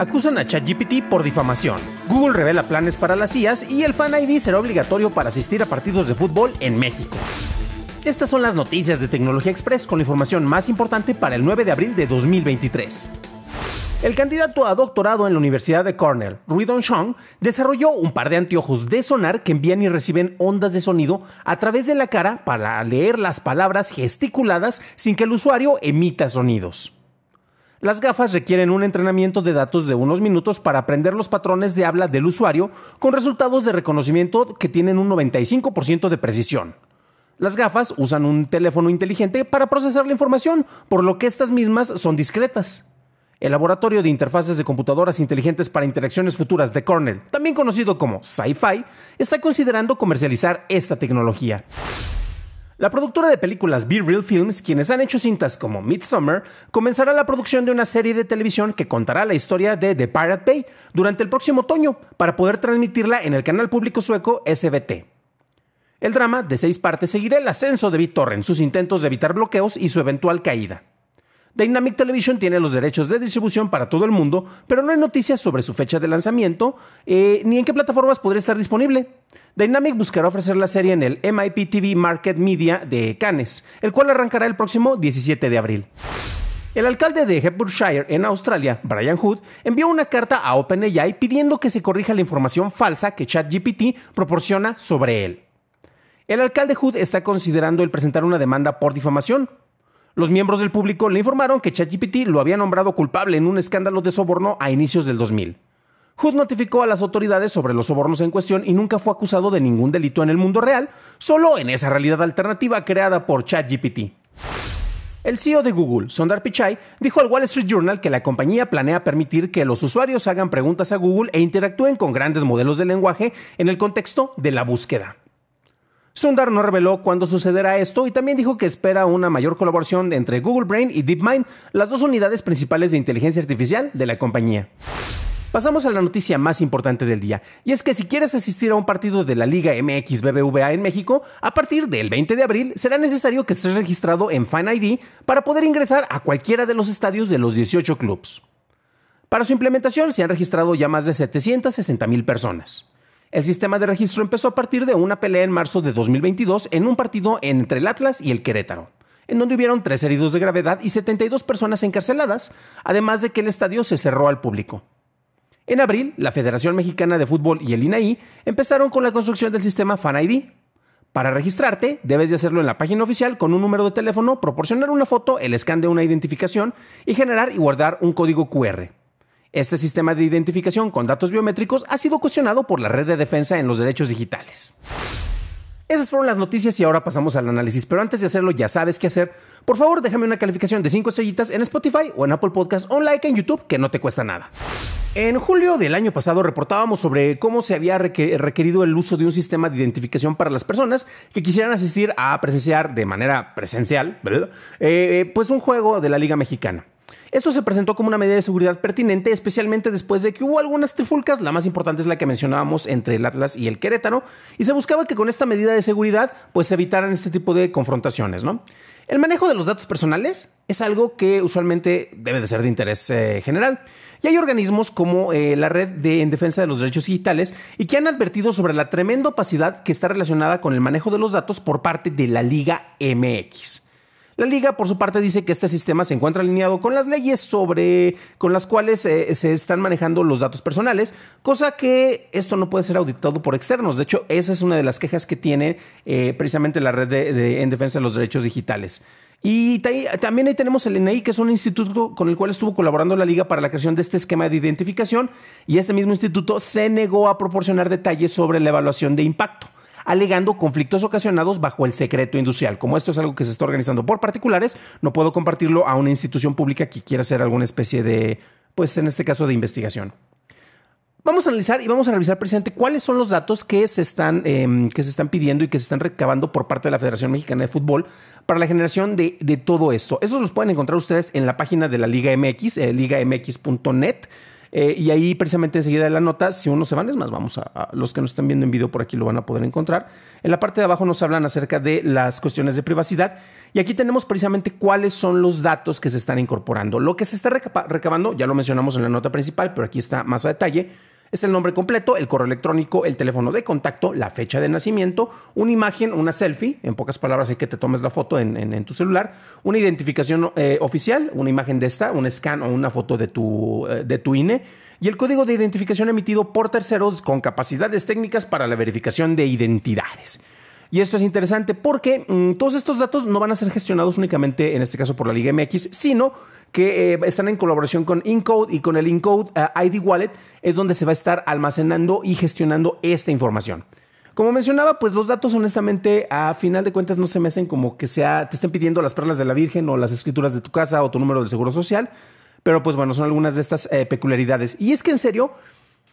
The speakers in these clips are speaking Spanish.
acusan a ChatGPT por difamación. Google revela planes para las IAS y el Fan ID será obligatorio para asistir a partidos de fútbol en México. Estas son las noticias de Tecnología Express con la información más importante para el 9 de abril de 2023. El candidato a doctorado en la Universidad de Cornell, Ruidon Chong, desarrolló un par de anteojos de sonar que envían y reciben ondas de sonido a través de la cara para leer las palabras gesticuladas sin que el usuario emita sonidos. Las gafas requieren un entrenamiento de datos de unos minutos para aprender los patrones de habla del usuario con resultados de reconocimiento que tienen un 95% de precisión. Las gafas usan un teléfono inteligente para procesar la información, por lo que estas mismas son discretas. El Laboratorio de Interfaces de Computadoras Inteligentes para Interacciones Futuras de Cornell, también conocido como SciFi, está considerando comercializar esta tecnología. La productora de películas Be Real Films, quienes han hecho cintas como Midsommar, comenzará la producción de una serie de televisión que contará la historia de The Pirate Bay durante el próximo otoño para poder transmitirla en el canal público sueco SBT. El drama, de seis partes, seguirá el ascenso de BitTorrent, sus intentos de evitar bloqueos y su eventual caída. Dynamic Television tiene los derechos de distribución para todo el mundo, pero no hay noticias sobre su fecha de lanzamiento eh, ni en qué plataformas podría estar disponible. Dynamic buscará ofrecer la serie en el MIP TV Market Media de Cannes, el cual arrancará el próximo 17 de abril. El alcalde de Hepburnshire, en Australia, Brian Hood, envió una carta a OpenAI pidiendo que se corrija la información falsa que ChatGPT proporciona sobre él. El alcalde Hood está considerando el presentar una demanda por difamación, los miembros del público le informaron que ChatGPT lo había nombrado culpable en un escándalo de soborno a inicios del 2000. Hood notificó a las autoridades sobre los sobornos en cuestión y nunca fue acusado de ningún delito en el mundo real, solo en esa realidad alternativa creada por ChatGPT. El CEO de Google, Sundar Pichai, dijo al Wall Street Journal que la compañía planea permitir que los usuarios hagan preguntas a Google e interactúen con grandes modelos de lenguaje en el contexto de la búsqueda. Sundar no reveló cuándo sucederá esto y también dijo que espera una mayor colaboración entre Google Brain y DeepMind, las dos unidades principales de inteligencia artificial de la compañía. Pasamos a la noticia más importante del día, y es que si quieres asistir a un partido de la Liga MX BBVA en México, a partir del 20 de abril será necesario que estés registrado en Fan ID para poder ingresar a cualquiera de los estadios de los 18 clubes. Para su implementación se han registrado ya más de 760 mil personas. El sistema de registro empezó a partir de una pelea en marzo de 2022 en un partido entre el Atlas y el Querétaro, en donde hubieron tres heridos de gravedad y 72 personas encarceladas, además de que el estadio se cerró al público. En abril, la Federación Mexicana de Fútbol y el INAI empezaron con la construcción del sistema Fan ID. Para registrarte, debes de hacerlo en la página oficial con un número de teléfono, proporcionar una foto, el scan de una identificación y generar y guardar un código QR. Este sistema de identificación con datos biométricos ha sido cuestionado por la Red de Defensa en los Derechos Digitales. Esas fueron las noticias y ahora pasamos al análisis, pero antes de hacerlo ya sabes qué hacer. Por favor, déjame una calificación de 5 estrellitas en Spotify o en Apple Podcasts o un like en YouTube que no te cuesta nada. En julio del año pasado reportábamos sobre cómo se había requerido el uso de un sistema de identificación para las personas que quisieran asistir a presenciar de manera presencial, eh, eh, pues un juego de la Liga Mexicana. Esto se presentó como una medida de seguridad pertinente, especialmente después de que hubo algunas trifulcas, la más importante es la que mencionábamos entre el Atlas y el Querétaro, y se buscaba que con esta medida de seguridad pues se evitaran este tipo de confrontaciones, El manejo de los datos personales es algo que usualmente debe de ser de interés eh, general. Y hay organismos como eh, la Red de, en Defensa de los Derechos Digitales y que han advertido sobre la tremenda opacidad que está relacionada con el manejo de los datos por parte de la Liga MX. La liga, por su parte, dice que este sistema se encuentra alineado con las leyes sobre con las cuales eh, se están manejando los datos personales, cosa que esto no puede ser auditado por externos. De hecho, esa es una de las quejas que tiene eh, precisamente la red en defensa de los derechos digitales. Y también ahí tenemos el NI, que es un instituto con el cual estuvo colaborando la Liga para la creación de este esquema de identificación, y este mismo instituto se negó a proporcionar detalles sobre la evaluación de impacto alegando conflictos ocasionados bajo el secreto industrial. Como esto es algo que se está organizando por particulares, no puedo compartirlo a una institución pública que quiera hacer alguna especie de, pues en este caso, de investigación. Vamos a analizar y vamos a analizar, presidente, cuáles son los datos que se están, em, que se están pidiendo y que se están recabando por parte de la Federación Mexicana de Fútbol para la generación de, todo esto. Esos los pueden encontrar ustedes en la página de la Liga MX, eh, ligamx.net. Eh, y ahí precisamente enseguida de la nota, si uno se va, es más, vamos a, los que nos están viendo en video por aquí lo van a poder encontrar. En la parte de abajo nos hablan acerca de las cuestiones de privacidad y aquí tenemos precisamente cuáles son los datos que se están incorporando. Lo que se está recabando, ya lo mencionamos en la nota principal, pero aquí está más a detalle es el nombre completo, el correo electrónico, el teléfono de contacto, la fecha de nacimiento, una imagen, una selfie, en pocas palabras, hay que te tomes la foto en, tu celular, una identificación eh, oficial, una imagen de esta, un scan o una foto de tu, eh, de tu INE y el código de identificación emitido por terceros con capacidades técnicas para la verificación de identidades. Y esto es interesante porque mm, todos estos datos no van a ser gestionados únicamente en este caso por la Liga MX, sino que eh, están en colaboración con Incode y con el Incode eh, ID Wallet, es donde se va a estar almacenando y gestionando esta información. Como mencionaba, pues los datos honestamente a final de cuentas no se me hacen como que sea, te estén pidiendo las perlas de la Virgen o las escrituras de tu casa o tu número de Seguro Social, pero pues bueno, son algunas de estas eh, peculiaridades. Y es que en serio,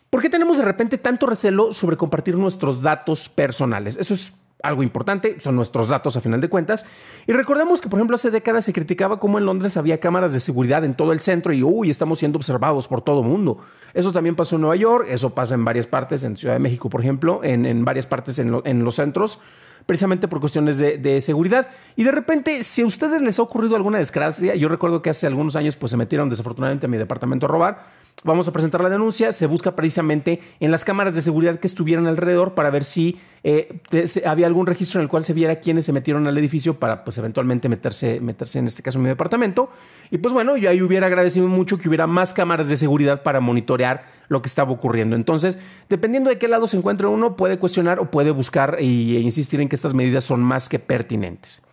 ¿por qué tenemos de repente tanto recelo sobre compartir nuestros datos personales? Eso es algo importante, son nuestros datos a final de cuentas. Y recordemos que, por ejemplo, hace décadas se criticaba cómo en Londres había cámaras de seguridad en todo el centro y, uy, estamos siendo observados por todo el mundo. Eso también pasó en Nueva York, eso pasa en varias partes, en Ciudad de México, por ejemplo, en, varias partes en, los centros, precisamente por cuestiones de, seguridad. Y de repente, si a ustedes les ha ocurrido alguna desgracia, yo recuerdo que hace algunos años pues se metieron desafortunadamente a mi departamento a robar, vamos a presentar la denuncia, se busca precisamente en las cámaras de seguridad que estuvieran alrededor para ver si eh, había algún registro en el cual se viera quiénes se metieron al edificio para pues eventualmente meterse, meterse en este caso en mi departamento. Y pues bueno, yo ahí hubiera agradecido mucho que hubiera más cámaras de seguridad para monitorear lo que estaba ocurriendo. Entonces, dependiendo de qué lado se encuentre uno, puede cuestionar o puede buscar e insistir en que estas medidas son más que pertinentes.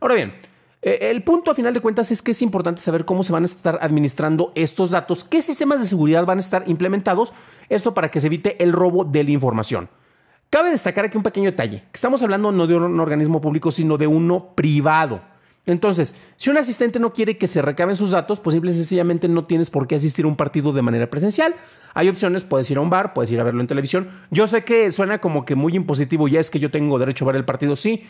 Ahora bien, eh, el punto a final de cuentas es que es importante saber cómo se van a estar administrando estos datos, qué sistemas de seguridad van a estar implementados, esto para que se evite el robo de la información. Cabe destacar aquí un pequeño detalle, que estamos hablando no de un organismo público, sino de uno privado. Entonces, si un asistente no quiere que se recaben sus datos, pues simple y sencillamente no tienes por qué asistir a un partido de manera presencial. Hay opciones, puedes ir a un bar, puedes ir a verlo en televisión. Yo sé que suena como que muy impositivo, ya es que yo tengo derecho a ver el partido, sí,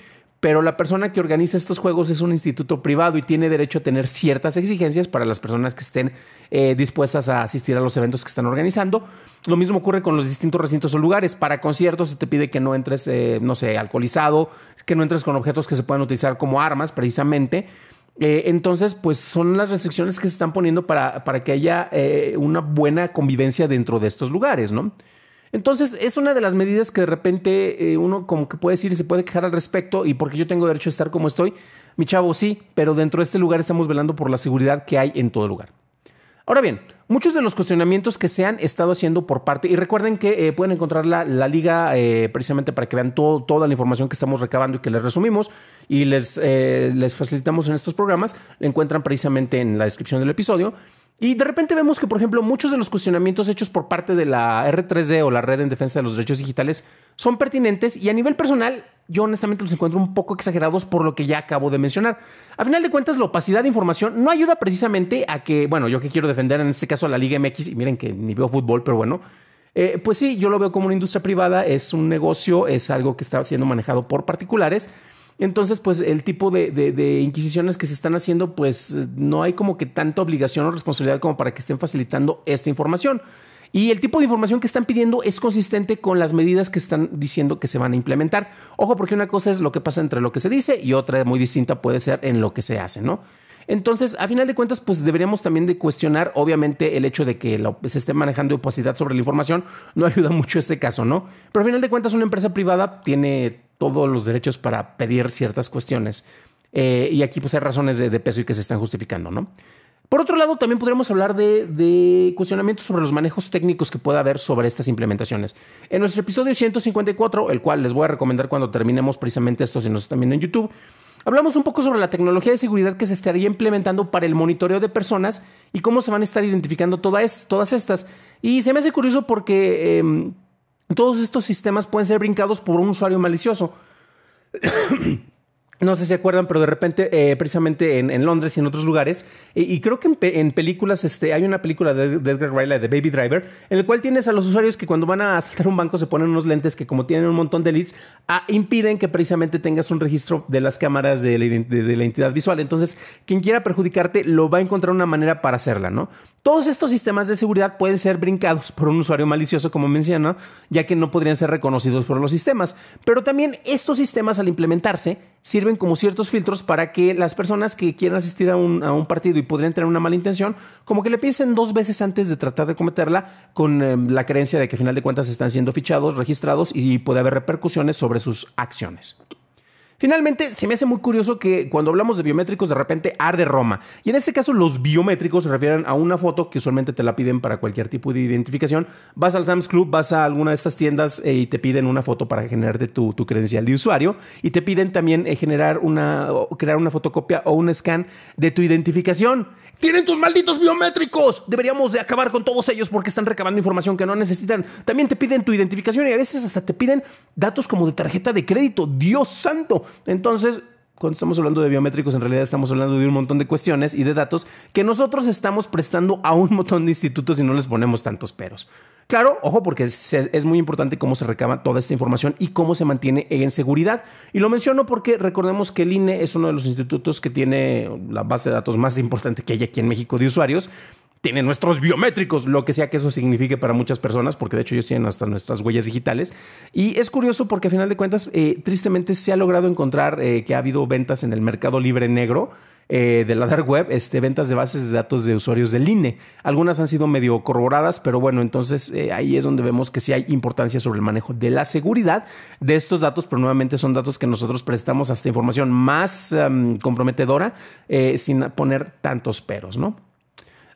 pero la persona que organiza estos juegos es un instituto privado y tiene derecho a tener ciertas exigencias para las personas que estén eh, dispuestas a asistir a los eventos que están organizando. Lo mismo ocurre con los distintos recintos o lugares. Para conciertos se te pide que no entres, eh, no sé, alcoholizado, que no entres con objetos que se puedan utilizar como armas, precisamente. Eh, entonces, pues son las restricciones que se están poniendo para, para que haya una buena convivencia dentro de estos lugares, ¿no? Entonces, es una de las medidas que de repente eh, uno como que puede decir y se puede quejar al respecto, y porque yo tengo derecho a estar como estoy, mi chavo sí, pero dentro de este lugar estamos velando por la seguridad que hay en todo lugar. Ahora bien, muchos de los cuestionamientos que se han estado haciendo por parte, y recuerden que eh, pueden encontrar la, liga eh, precisamente para que vean todo, toda la información que estamos recabando y que les resumimos y les, les facilitamos en estos programas, la encuentran precisamente en la descripción del episodio. Y de repente vemos que, por ejemplo, muchos de los cuestionamientos hechos por parte de la R3D o la Red en Defensa de los Derechos Digitales son pertinentes y a nivel personal yo honestamente los encuentro un poco exagerados por lo que ya acabo de mencionar. A final de cuentas, la opacidad de información no ayuda precisamente a que, bueno, yo que quiero defender en este caso a la Liga MX, y miren que ni veo fútbol, pero bueno, eh, pues sí, yo lo veo como una industria privada, es un negocio, es algo que está siendo manejado por particulares. Entonces, pues el tipo de, inquisiciones que se están haciendo, pues no hay como que tanta obligación o responsabilidad como para que estén facilitando esta información. Y el tipo de información que están pidiendo es consistente con las medidas que están diciendo que se van a implementar. Ojo, porque una cosa es lo que pasa entre lo que se dice y otra muy distinta puede ser en lo que se hace, ¿no? Entonces, a final de cuentas, pues deberíamos también de cuestionar, obviamente, el hecho de que se esté manejando opacidad sobre la información no ayuda mucho este caso, ¿no? Pero a final de cuentas, una empresa privada tiene todos los derechos para pedir ciertas cuestiones. Eh, y aquí pues hay razones de, peso y que se están justificando, ¿no? Por otro lado, también podríamos hablar de, cuestionamientos sobre los manejos técnicos que pueda haber sobre estas implementaciones. En nuestro episodio 154, el cual les voy a recomendar cuando terminemos precisamente esto si nos están viendo en YouTube, hablamos un poco sobre la tecnología de seguridad que se estaría implementando para el monitoreo de personas y cómo se van a estar identificando todas, todas estas. Y se me hace curioso porque... Em, todos estos sistemas pueden ser brincados por un usuario malicioso. No sé si se acuerdan, pero de repente, eh, precisamente en, Londres y en otros lugares, y, creo que en, películas, este, hay una película de, Edgar Wright, de Baby Driver, en la cual tienes a los usuarios que cuando van a asaltar un banco se ponen unos lentes que como tienen un montón de leads, ah, impiden que precisamente tengas un registro de las cámaras de la, entidad visual. Entonces, quien quiera perjudicarte lo va a encontrar una manera para hacerla, ¿no? Todos estos sistemas de seguridad pueden ser brincados por un usuario malicioso, como menciona, ya que no podrían ser reconocidos por los sistemas. Pero también estos sistemas al implementarse sirven como ciertos filtros para que las personas que quieran asistir a un, partido y podrían tener una mala intención, como que le piensen dos veces antes de tratar de cometerla con em, la creencia de que a final de cuentas están siendo fichados, registrados y puede haber repercusiones sobre sus acciones. Finalmente, se me hace muy curioso que cuando hablamos de biométricos de repente arde Roma. Y en este caso los biométricos se refieren a una foto que usualmente te la piden para cualquier tipo de identificación. Vas al Sam's Club, vas a alguna de estas tiendas eh, y te piden una foto para generar tu, credencial de usuario. Y te piden también eh, generar una, crear una fotocopia o un scan de tu identificación. ¡Tienen tus malditos biométricos! Deberíamos de acabar con todos ellos porque están recabando información que no necesitan. También te piden tu identificación y a veces hasta te piden datos como de tarjeta de crédito. ¡Dios santo! Entonces, cuando estamos hablando de biométricos, en realidad estamos hablando de un montón de cuestiones y de datos que nosotros estamos prestando a un montón de institutos y no les ponemos tantos peros. Claro, ojo, porque es, muy importante cómo se recaba toda esta información y cómo se mantiene en seguridad. Y lo menciono porque recordemos que el INE es uno de los institutos que tiene la base de datos más importante que hay aquí en México de usuarios tiene nuestros biométricos, lo que sea que eso signifique para muchas personas, porque de hecho ellos tienen hasta nuestras huellas digitales. Y es curioso porque a final de cuentas, eh, tristemente se ha logrado encontrar eh, que ha habido ventas en el mercado libre negro. Eh, de la dark web, este, ventas de bases de datos de usuarios del INE. Algunas han sido medio corroboradas, pero bueno, entonces ahí es donde vemos que sí hay importancia sobre el manejo de la seguridad de estos datos, pero nuevamente son datos que nosotros prestamos hasta información más em, comprometedora sin poner tantos peros, ¿no?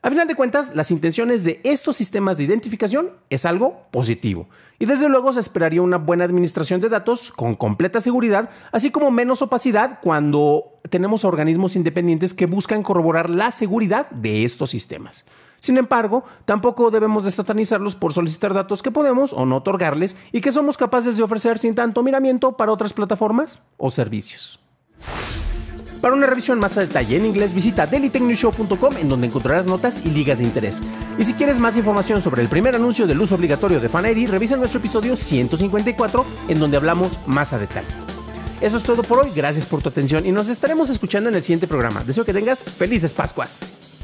A final de cuentas, las intenciones de estos sistemas de identificación es algo positivo. Y desde luego se esperaría una buena administración de datos con completa seguridad, así como menos opacidad cuando tenemos organismos independientes que buscan corroborar la seguridad de estos sistemas. Sin embargo, tampoco debemos de por solicitar datos que podemos o no otorgarles y que somos capaces de ofrecer sin tanto miramiento para otras plataformas o servicios. Para una revisión más a detalle en inglés, visita dailytechnewshow.com en donde encontrarás notas y ligas de interés. Y si quieres más información sobre el primer anuncio del uso obligatorio de ID, revisa nuestro episodio 154 en donde hablamos más a detalle. Eso es todo por hoy, gracias por tu atención y nos estaremos escuchando en el siguiente programa. Deseo que tengas felices Pascuas.